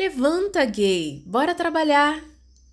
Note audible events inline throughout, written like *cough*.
Levanta, gay, bora trabalhar.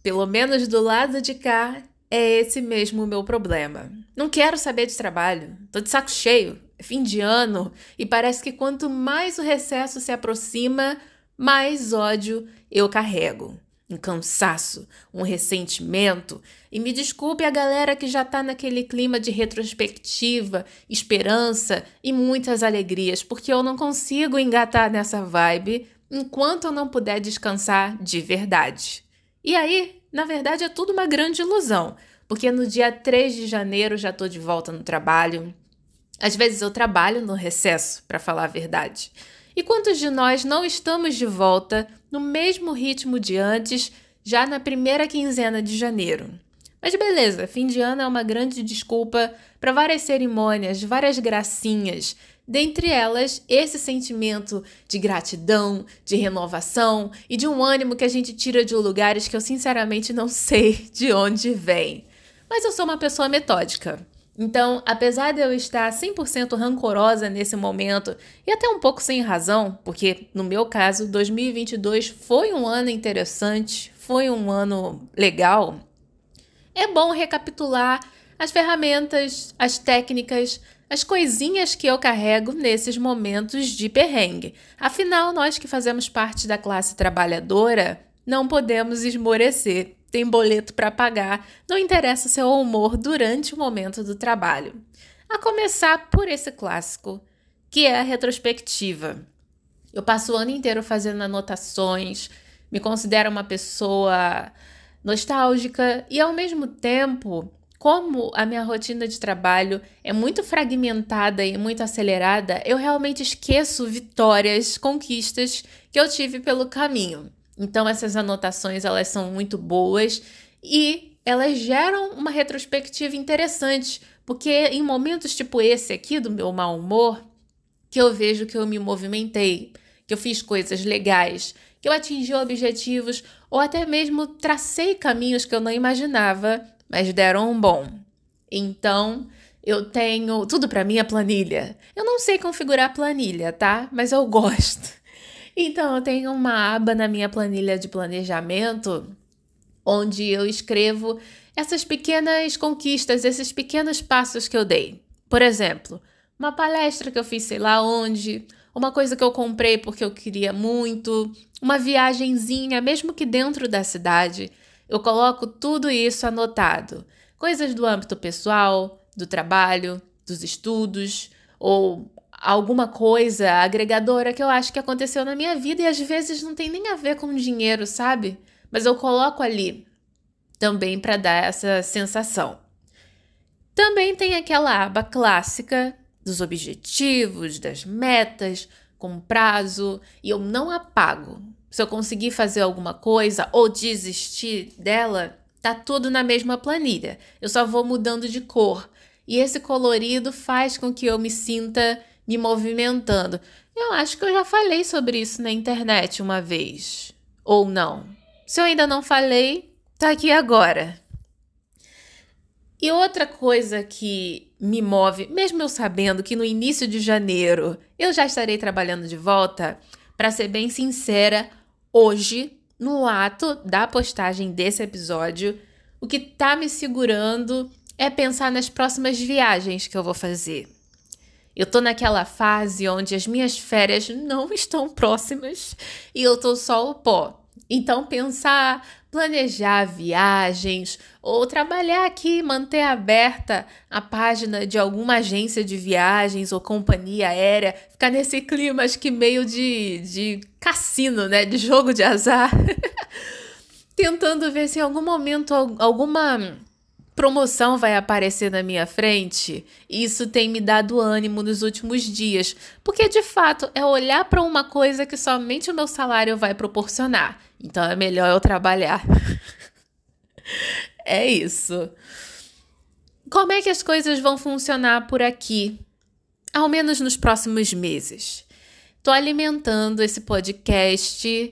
Pelo menos do lado de cá, é esse mesmo o meu problema. Não quero saber de trabalho, tô de saco cheio, é fim de ano e parece que quanto mais o recesso se aproxima, mais ódio eu carrego. Um cansaço, um ressentimento. E me desculpe a galera que já tá naquele clima de retrospectiva, esperança e muitas alegrias, porque eu não consigo engatar nessa vibe enquanto eu não puder descansar de verdade. E aí, na verdade, é tudo uma grande ilusão, porque no dia 3 de janeiro já estou de volta no trabalho. Às vezes eu trabalho no recesso, para falar a verdade. E quantos de nós não estamos de volta no mesmo ritmo de antes, já na primeira quinzena de janeiro? Mas beleza, fim de ano é uma grande desculpa para várias cerimônias, várias gracinhas, Dentre elas, esse sentimento de gratidão, de renovação e de um ânimo que a gente tira de lugares que eu sinceramente não sei *laughs* de onde vem. Mas eu sou uma pessoa metódica. Então, apesar de eu estar 100% rancorosa nesse momento e até um pouco sem razão, porque no meu caso, 2022 foi um ano interessante, foi um ano legal, é bom recapitular as ferramentas, as técnicas, as coisinhas que eu carrego nesses momentos de perrengue. Afinal, nós que fazemos parte da classe trabalhadora não podemos esmorecer. Tem boleto para pagar, não interessa seu humor durante o momento do trabalho. A começar por esse clássico, que é a retrospectiva. Eu passo o ano inteiro fazendo anotações, me considero uma pessoa nostálgica e, ao mesmo tempo, como a minha rotina de trabalho é muito fragmentada e muito acelerada, eu realmente esqueço vitórias, conquistas que eu tive pelo caminho. Então essas anotações, elas são muito boas e elas geram uma retrospectiva interessante, porque em momentos tipo esse aqui do meu mau humor, que eu vejo que eu me movimentei, que eu fiz coisas legais, que eu atingi objetivos ou até mesmo tracei caminhos que eu não imaginava mas deram um bom. Então, eu tenho tudo para minha é planilha. Eu não sei configurar planilha, tá? Mas eu *laughs* gosto. Então, eu tenho uma aba na minha planilha de planejamento onde eu escrevo essas pequenas conquistas, esses pequenos passos que eu dei. Por exemplo, uma palestra que eu fiz sei lá onde, uma coisa que eu comprei porque eu queria muito, uma viagenzinha, mesmo que dentro da cidade. Eu coloco tudo isso anotado. Coisas do âmbito pessoal, do trabalho, dos estudos, ou alguma coisa agregadora que eu acho que aconteceu na minha vida e às vezes não tem nem a ver com dinheiro, sabe? Mas eu coloco ali também para dar essa sensação. Também tem aquela aba clássica dos objetivos, das metas, com prazo, e eu não apago se eu conseguir fazer alguma coisa ou desistir dela, tá tudo na mesma planilha. Eu só vou mudando de cor. E esse colorido faz com que eu me sinta me movimentando. Eu acho que eu já falei sobre isso na internet uma vez. Ou não. Se eu ainda não falei, tá aqui agora. E outra coisa que me move, mesmo eu sabendo que no início de janeiro eu já estarei trabalhando de volta, para ser bem sincera, hoje, no ato da postagem desse episódio, o que tá me segurando é pensar nas próximas viagens que eu vou fazer. Eu tô naquela fase onde as minhas férias não estão próximas e eu tô só o pó. Então, pensar, planejar viagens ou trabalhar aqui, manter aberta a página de alguma agência de viagens ou companhia aérea, ficar nesse clima, acho que meio de, de cassino, né? De jogo de azar. *laughs* Tentando ver se em algum momento alguma promoção vai aparecer na minha frente, isso tem me dado ânimo nos últimos dias, porque de fato é olhar para uma coisa que somente o meu salário vai proporcionar. Então é melhor eu trabalhar. *laughs* é isso. Como é que as coisas vão funcionar por aqui? Ao menos nos próximos meses. Tô alimentando esse podcast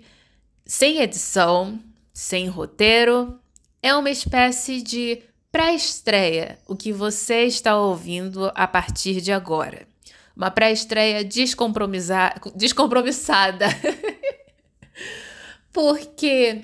sem edição, sem roteiro. É uma espécie de pré-estreia, o que você está ouvindo a partir de agora. Uma pré-estreia descompromissada. *laughs* Porque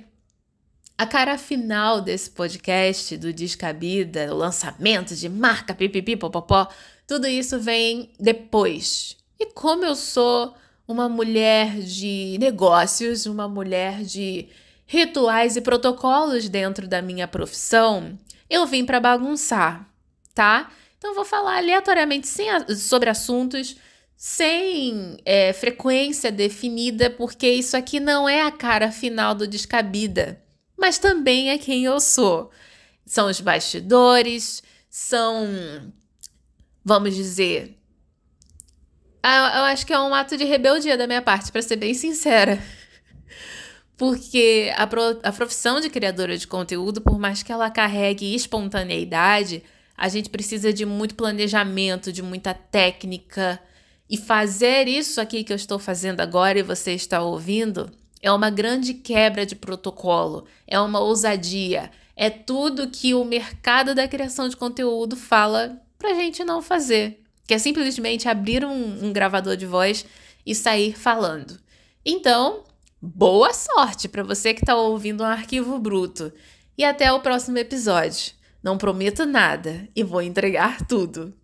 a cara final desse podcast do Descabida, o lançamento de marca pipipi popopó, tudo isso vem depois. E como eu sou uma mulher de negócios, uma mulher de rituais e protocolos dentro da minha profissão, eu vim para bagunçar, tá? Então vou falar aleatoriamente sem a, sobre assuntos sem é, frequência definida, porque isso aqui não é a cara final do Descabida, mas também é quem eu sou. São os bastidores, são, vamos dizer, eu, eu acho que é um ato de rebeldia da minha parte, para ser bem sincera. Porque a, pro, a profissão de criadora de conteúdo, por mais que ela carregue espontaneidade, a gente precisa de muito planejamento, de muita técnica. E fazer isso aqui que eu estou fazendo agora e você está ouvindo é uma grande quebra de protocolo, é uma ousadia, é tudo que o mercado da criação de conteúdo fala para a gente não fazer, que é simplesmente abrir um, um gravador de voz e sair falando. Então, Boa sorte para você que está ouvindo um arquivo bruto. E até o próximo episódio. Não prometo nada e vou entregar tudo.